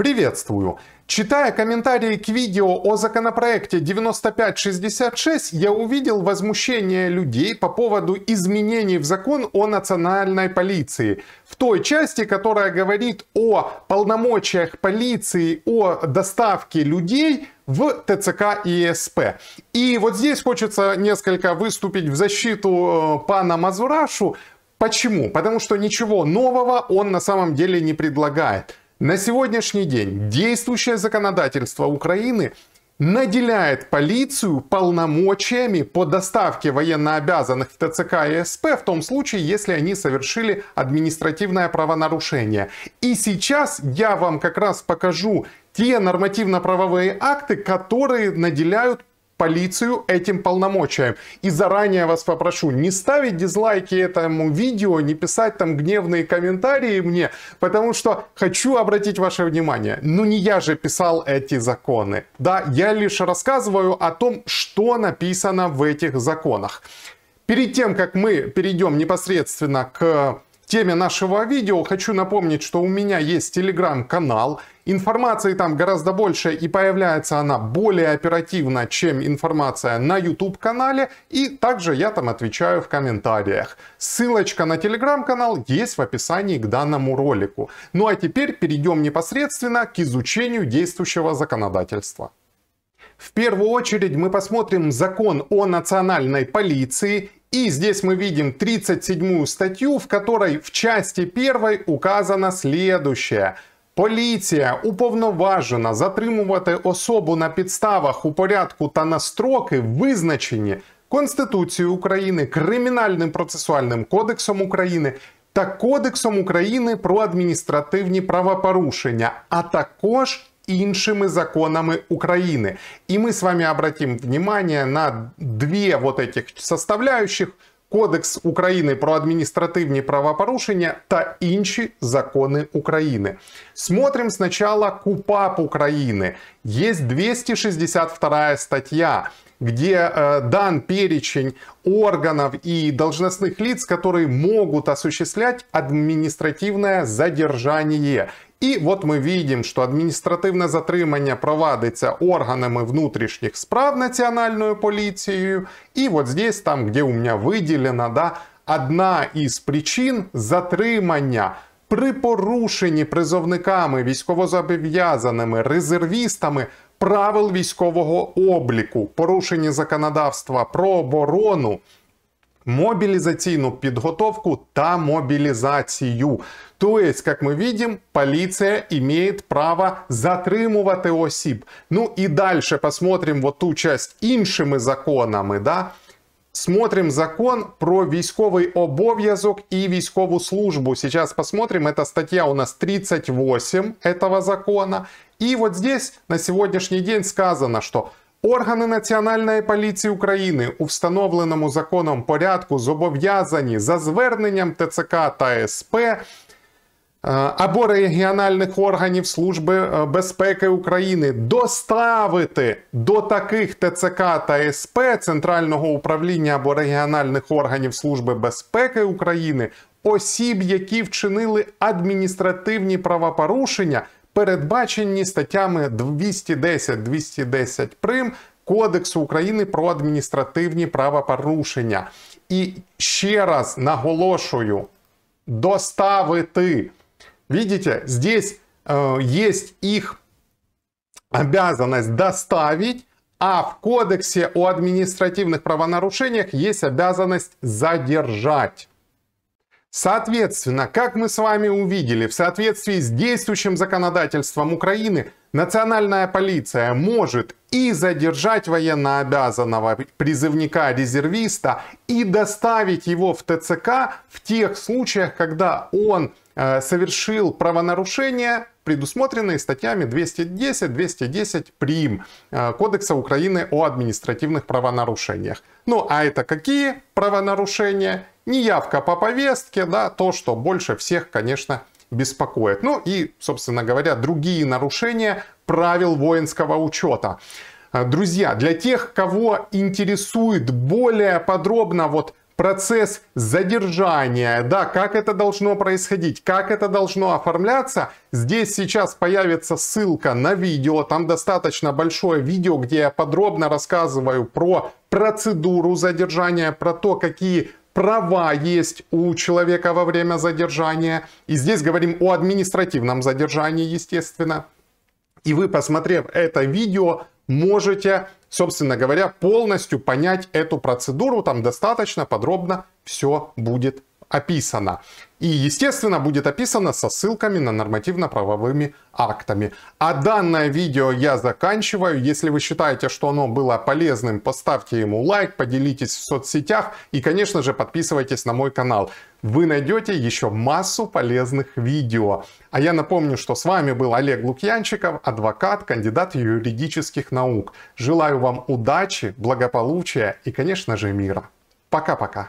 Приветствую! Читая комментарии к видео о законопроекте 9566, я увидел возмущение людей по поводу изменений в закон о национальной полиции. В той части, которая говорит о полномочиях полиции, о доставке людей в ТЦК и СП. И вот здесь хочется несколько выступить в защиту э, пана Мазурашу. Почему? Потому что ничего нового он на самом деле не предлагает. На сегодняшний день действующее законодательство Украины наделяет полицию полномочиями по доставке военнообязанных ТЦК и СП в том случае, если они совершили административное правонарушение. И сейчас я вам как раз покажу те нормативно-правовые акты, которые наделяют полицию этим полномочиям. И заранее вас попрошу, не ставить дизлайки этому видео, не писать там гневные комментарии мне, потому что хочу обратить ваше внимание, ну не я же писал эти законы. Да, я лишь рассказываю о том, что написано в этих законах. Перед тем, как мы перейдем непосредственно к теме нашего видео хочу напомнить, что у меня есть телеграм-канал. Информации там гораздо больше и появляется она более оперативно, чем информация на YouTube-канале. И также я там отвечаю в комментариях. Ссылочка на телеграм-канал есть в описании к данному ролику. Ну а теперь перейдем непосредственно к изучению действующего законодательства. В первую очередь мы посмотрим закон о национальной полиции И здесь мы видим 37 статью, в которой в части 1 указано следующее. Поліція уповноважена затримувати особу на підставах у порядку та на строки, визначені Конституцією України, Кримінальним процесуальним кодексом України та Кодексом України про адміністративні правопорушення, а також іншими законами Украины. И мы с вами обратим внимание на две вот этих составляющих – Кодекс України про адміністративні правопорушення та інші закони України. Смотрим сначала КУПАП України. Есть 262 статья, где э, дан перечень органов и должностных лиц, которые могут осуществлять административное задержание. І от ми видим, що адміністративне затримання проводиться органами внутрішніх справ національною поліцією, і от здесь, там, где у меня выделено, да, одна із причин затримання при порушенні призовниками військовозобов'язаними резервістами правил військового обліку, порушенні законодавства про оборону. мобилизационную подготовку та мобилизацию. То есть, как мы видим, полиция имеет право затримывать осіб. Ну и дальше посмотрим вот ту часть іншими законами, да? Смотрим закон про військовий обов'язок и військову службу. Сейчас посмотрим, это статья у нас 38 этого закона. И вот здесь на сегодняшний день сказано, что Органи Національної поліції України у встановленому законом порядку зобов'язані за зверненням ТЦК та СП е, або регіональних органів Служби е, безпеки України доставити до таких ТЦК та СП Центрального управління або регіональних органів Служби безпеки України осіб, які вчинили адміністративні правопорушення передбачені статтями 210 210 прим Кодексу України про адміністративні правопорушення. І ще раз наголошую: доставити. Видите, здесь э, есть их обязанность доставить, а в Кодексі о адміністративних правонарушеннях є обязанность задержать. Соответственно, как мы с вами увидели, в соответствии с действующим законодательством Украины, национальная полиция может и задержать военнообязанного призывника-резервиста и доставить его в ТЦК в тех случаях, когда он э, совершил правонарушение, предусмотренные статьями 210-210 прим э, Кодекса Украины о административных правонарушениях. Ну а это какие правонарушения? неявка а по повестке, да, то, что больше всех, конечно, беспокоит. Ну и, собственно говоря, другие нарушения правил воинского учета. Друзья, для тех, кого интересует более подробно вот процесс задержания, да, как это должно происходить, как это должно оформляться. Здесь сейчас появится ссылка на видео, там достаточно большое видео, где я подробно рассказываю про процедуру задержания, про то, какие права есть у человека во время задержания. И здесь говорим о административном задержании, естественно. И вы, посмотрев это видео, можете, собственно говоря, полностью понять эту процедуру. Там достаточно подробно все будет описано. И, естественно, будет описано со ссылками на нормативно-правовыми актами. А данное видео я заканчиваю. Если вы считаете, что оно было полезным, поставьте ему лайк, поделитесь в соцсетях и, конечно же, подписывайтесь на мой канал. Вы найдете еще массу полезных видео. А я напомню, что с вами был Олег Лукьянчиков, адвокат, кандидат юридических наук. Желаю вам удачи, благополучия и, конечно же, мира. Пока-пока.